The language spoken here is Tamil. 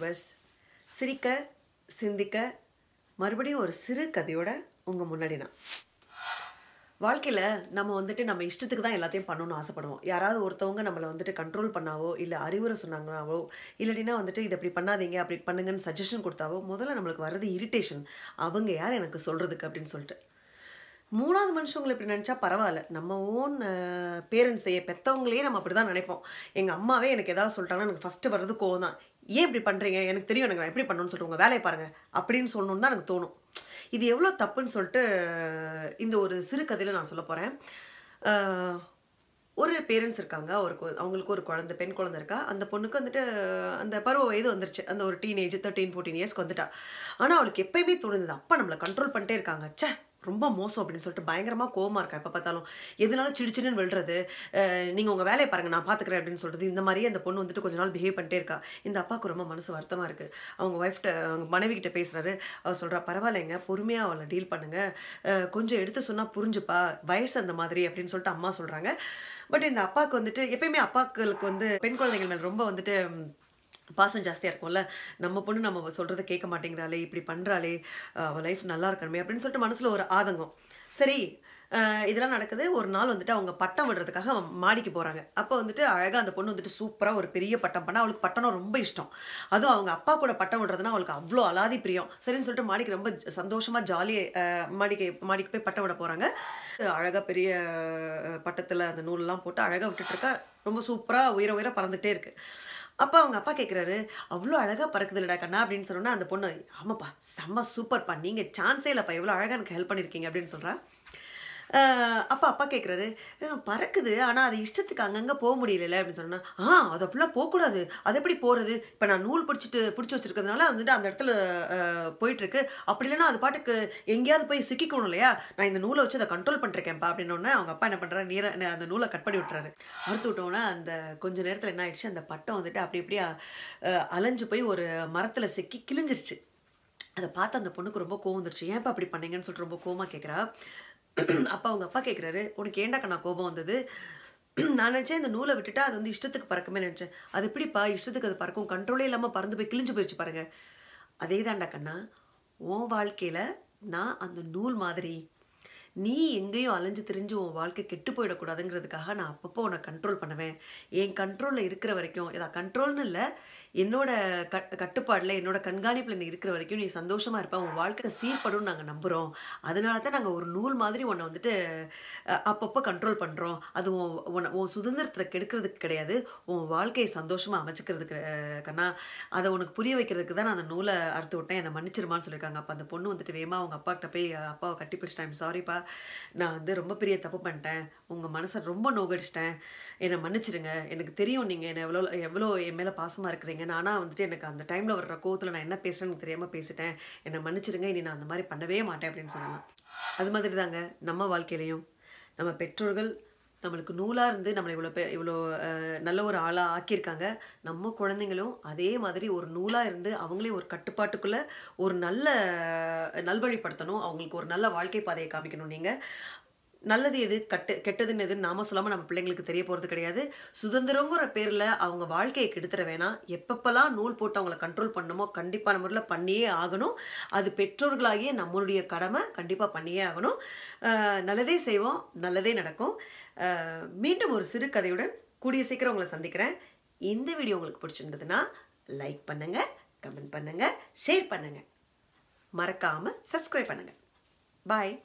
வியூவர்ஸ் சிரிக்க சிந்திக்க மறுபடியும் ஒரு சிறு கதையோட உங்கள் முன்னாடி நான் வாழ்க்கையில் நம்ம வந்துட்டு நம்ம இஷ்டத்துக்கு தான் எல்லாத்தையும் பண்ணணும்னு ஆசைப்படுவோம் யாராவது ஒருத்தவங்க நம்மளை வந்துட்டு கண்ட்ரோல் பண்ணாவோ இல்லை அறிவுரை சொன்னாங்கனாவோ இல்லைனா வந்துட்டு இது இப்படி பண்ணாதீங்க அப்படி பண்ணுங்கன்னு சஜஷன் கொடுத்தாவோ முதல்ல நம்மளுக்கு வர்றது இரிட்டேஷன் அவங்க யார் எனக்கு சொல்கிறதுக்கு அப்படின்னு சொல்லிட்டு மூணாவது மனுஷங்களை இப்படி நினச்சா பரவாயில்ல நம்ம ஓன் பேரண்ட்ஸையே பெற்றவங்களையே நம்ம அப்படி தான் நினைப்போம் எங்கள் அம்மாவே எனக்கு எதாவது சொல்லிட்டாங்கன்னா எனக்கு ஃபஸ்ட்டு வர்றது கோவம் தான் ஏன் இப்படி பண்ணுறீங்க எனக்கு தெரியும் எனக்கு நான் எப்படி பண்ணணும்னு சொல்லிட்டு உங்கள் வேலையை பாருங்கள் அப்படின்னு சொல்லணுன்னு தான் எனக்கு தோணும் இது எவ்வளோ தப்புன்னு சொல்லிட்டு இந்த ஒரு சிறு கதையில் நான் சொல்ல போகிறேன் ஒரு பேரண்ட்ஸ் இருக்காங்க ஒரு அவங்களுக்கு ஒரு குழந்தை பெண் குழந்தை இருக்கா அந்த பொண்ணுக்கு வந்துட்டு அந்த பருவ வயது வந்துருச்சு அந்த ஒரு டீனேஜ் தேர்ட்டீன் ஃபோர்டீன் இயர்ஸ்க்கு வந்துட்டா ஆனால் அவளுக்கு எப்பயுமே தோணுது அப்பா நம்மளை கண்ட்ரோல் பண்ணிட்டே இருக்காங்க சே ரொம்ப மோசம் அப்படின்னு சொல்லிட்டு பயங்கரமாக கோவமாக இருக்கா எப்போ பார்த்தாலும் எதுனாலும் சிடிச்சின்னு விழுறது நீங்கள் உங்கள் வேலையை பாருங்கள் நான் பார்த்துக்கிறேன் அப்படின்னு சொல்கிறது இந்த மாதிரியே அந்த பொண்ணு வந்துட்டு கொஞ்ச நாள் பிஹேவ் பண்ணிட்டே இருக்கா இந்த அப்பாவுக்கு ரொம்ப மனசு வருத்தமாக இருக்குது அவங்க ஒய்ஃப்ட்ட அவங்க மனைவி கிட்ட பேசுகிறாரு அவர் சொல்கிறா பரவாயில்லைங்க பொறுமையாக அவளை டீல் பண்ணுங்கள் கொஞ்சம் எடுத்து சொன்னால் புரிஞ்சுப்பா வயசு அந்த மாதிரி அப்படின்னு சொல்லிட்டு அம்மா சொல்கிறாங்க பட் இந்த அப்பாவுக்கு வந்துட்டு எப்பயுமே அப்பாக்களுக்கு வந்து பெண் குழந்தைகள் மேலே ரொம்ப வந்துட்டு பாசம் ஜாஸ்தியாக இருக்கும்ல நம்ம பொண்ணு நம்ம சொல்கிறத கேட்க மாட்டேங்கிறாளே இப்படி பண்ணுறாளே அவள் லைஃப் நல்லா இருக்கணுமே அப்படின்னு சொல்லிட்டு மனசில் ஒரு ஆதங்கம் சரி இதெல்லாம் நடக்குது ஒரு நாள் வந்துட்டு அவங்க பட்டம் விடுறதுக்காக மாடிக்கு போகிறாங்க அப்போ வந்துட்டு அழகாக அந்த பொண்ணு வந்துட்டு சூப்பராக ஒரு பெரிய பட்டம் பண்ணால் அவளுக்கு பட்டம்னா ரொம்ப இஷ்டம் அதுவும் அவங்க அப்பா கூட பட்டம் விடுறதுனா அவளுக்கு அவ்வளோ அலாதி பிரியம் சரின்னு சொல்லிட்டு மாடிக்கு ரொம்ப சந்தோஷமாக ஜாலியாக மாடிக்கு மாடிக்கு போய் பட்டம் விட போகிறாங்க அழகாக பெரிய பட்டத்தில் அந்த நூலெலாம் போட்டு அழகாக விட்டுட்டுருக்கா ரொம்ப சூப்பராக உயர உயர பறந்துகிட்டே இருக்குது அப்போ அவங்க அப்பா கேட்குறாரு அவ்வளோ அழகாக பறக்குதுலடா கண்ணா அப்படின்னு சொன்னோன்னா அந்த பொண்ணு ஆமாப்பா செம்ம சூப்பர்ப்பா நீங்கள் சான்ஸே இல்லைப்பா எவ்வளோ அழகாக எனக்கு ஹெல்ப் பண்ணியிருக்கீங்க அப்படின்னு சொல்கிறா அப்பா அப்பா கேட்குறாரு பறக்குது ஆனால் அது இஷ்டத்துக்கு அங்கங்கே போக முடியல அப்படின்னு சொன்னால் ஆ அது அப்படிலாம் போகக்கூடாது அது எப்படி போகிறது இப்போ நான் நூல் பிடிச்சிட்டு பிடிச்சி வச்சுருக்கிறதுனால வந்துட்டு அந்த இடத்துல போயிட்டுருக்கு அப்படி இல்லைனா அது பாட்டுக்கு எங்கேயாவது போய் சிக்கிக்கணும் இல்லையா நான் இந்த நூலை வச்சு அதை கண்ட்ரோல் பண்ணிருக்கேன்ப்பா அப்படின்னு அவங்க அப்பா என்ன பண்ணுறாரு நீரை அந்த நூலை கட் பண்ணி விட்றாரு அறுத்து விட்டோம்னா அந்த கொஞ்ச நேரத்தில் என்ன ஆயிடுச்சு அந்த பட்டம் வந்துட்டு அப்படி அப்படியே அலைஞ்சு போய் ஒரு மரத்தில் சிக்கி கிழிஞ்சிருச்சு அதை பார்த்து அந்த பொண்ணுக்கு ரொம்ப கோவம் வந்துருச்சு ஏன்ப்பா அப்படி பண்ணீங்கன்னு சொல்லிட்டு ரொம்ப கோவமாக கேட்குறா அப்பா அவங்க அப்பா கேட்குறாரு உனக்கு ஏண்டாக்கா நான் கோபம் வந்தது நான் நினச்சேன் இந்த நூலை விட்டுட்டு அது வந்து இஷ்டத்துக்கு பறக்குமே நினச்சேன் அது எப்படிப்பா இஷ்டத்துக்கு அது பறக்கும் கண்ட்ரோலே இல்லாமல் பறந்து போய் கிழிஞ்சு போயிடுச்சு பாருங்கள் அதே தாண்டா கண்ணா உன் வாழ்க்கையில் நான் அந்த நூல் மாதிரி நீ எங்கேயும் அலைஞ்சு தெரிஞ்சு உன் வாழ்க்கை கெட்டு போயிடக்கூடாதுங்கிறதுக்காக நான் அப்பப்போ உன்னை கண்ட்ரோல் பண்ணுவேன் என் கண்ட்ரோலில் இருக்கிற வரைக்கும் ஏதா கண்ட்ரோல்னு இல்லை என்னோட கட் கட்டுப்பாடில் என்னோட கண்காணிப்பில் நீ இருக்கிற வரைக்கும் நீ சந்தோஷமாக இருப்ப உன் வாழ்க்கை சீர்படும் நாங்கள் நம்புகிறோம் அதனால தான் நாங்கள் ஒரு நூல் மாதிரி உன்னை வந்துட்டு அப்பப்போ கண்ட்ரோல் பண்ணுறோம் அது உன் உன் சுதந்திரத்தை கெடுக்கிறதுக்கு கிடையாது உன் வாழ்க்கையை சந்தோஷமாக அமைச்சிக்கிறதுக்கு கண்ணா அதை உனக்கு புரிய வைக்கிறதுக்கு தான் நான் அந்த நூலை அறுத்து விட்டேன் என்னை மன்னிச்சிருமான்னு சொல்லியிருக்காங்க அப்போ அந்த பொண்ணு வந்துட்டு வேமா அவங்க கிட்ட போய் அப்பாவை கட்டி பிடிச்சிட்டேன் சாரிப்பா நான் வந்து ரொம்ப பெரிய தப்பு பண்ணிட்டேன் உங்கள் மனசை ரொம்ப நோகடிச்சிட்டேன் என்னை மன்னிச்சிடுங்க எனக்கு தெரியும் நீங்கள் என்னை எவ்வளோ எவ்வளோ என் மேலே பாசமாக இருக்கிறீங்க பண்ணிட்டீங்க நானாக வந்துட்டு எனக்கு அந்த டைமில் வர்ற கோவத்தில் நான் என்ன பேசுகிறேன்னு தெரியாமல் பேசிட்டேன் என்னை மன்னிச்சிருங்க இனி நான் அந்த மாதிரி பண்ணவே மாட்டேன் அப்படின்னு சொல்லலாம் அது மாதிரி தாங்க நம்ம வாழ்க்கையிலையும் நம்ம பெற்றோர்கள் நம்மளுக்கு நூலாக இருந்து நம்மளை இவ்வளோ பெ இவ்வளோ நல்ல ஒரு ஆளாக ஆக்கியிருக்காங்க நம்ம குழந்தைங்களும் அதே மாதிரி ஒரு நூலாக இருந்து அவங்களே ஒரு கட்டுப்பாட்டுக்குள்ளே ஒரு நல்ல நல்வழிப்படுத்தணும் அவங்களுக்கு ஒரு நல்ல வாழ்க்கை பாதையை காமிக்கணும் நீங்கள் நல்லது எது கட்டு கெட்டதுன்னு எது நாம சொல்லாமல் நம்ம பிள்ளைங்களுக்கு தெரிய போகிறது கிடையாது சுதந்திரங்கிற பேரில் அவங்க வாழ்க்கையை கெடுத்துட வேணாம் எப்பப்பெல்லாம் நூல் போட்டு அவங்கள கண்ட்ரோல் பண்ணணுமோ கண்டிப்பான முறையில் பண்ணியே ஆகணும் அது பெற்றோர்களாகிய நம்மளுடைய கடமை கண்டிப்பாக பண்ணியே ஆகணும் நல்லதே செய்வோம் நல்லதே நடக்கும் மீண்டும் ஒரு சிறு கதையுடன் கூடிய சீக்கிரம் உங்களை சந்திக்கிறேன் இந்த வீடியோ உங்களுக்கு பிடிச்சிருந்ததுன்னா லைக் பண்ணுங்கள் கமெண்ட் பண்ணுங்கள் ஷேர் பண்ணுங்கள் மறக்காமல் சப்ஸ்கிரைப் பண்ணுங்கள் பாய்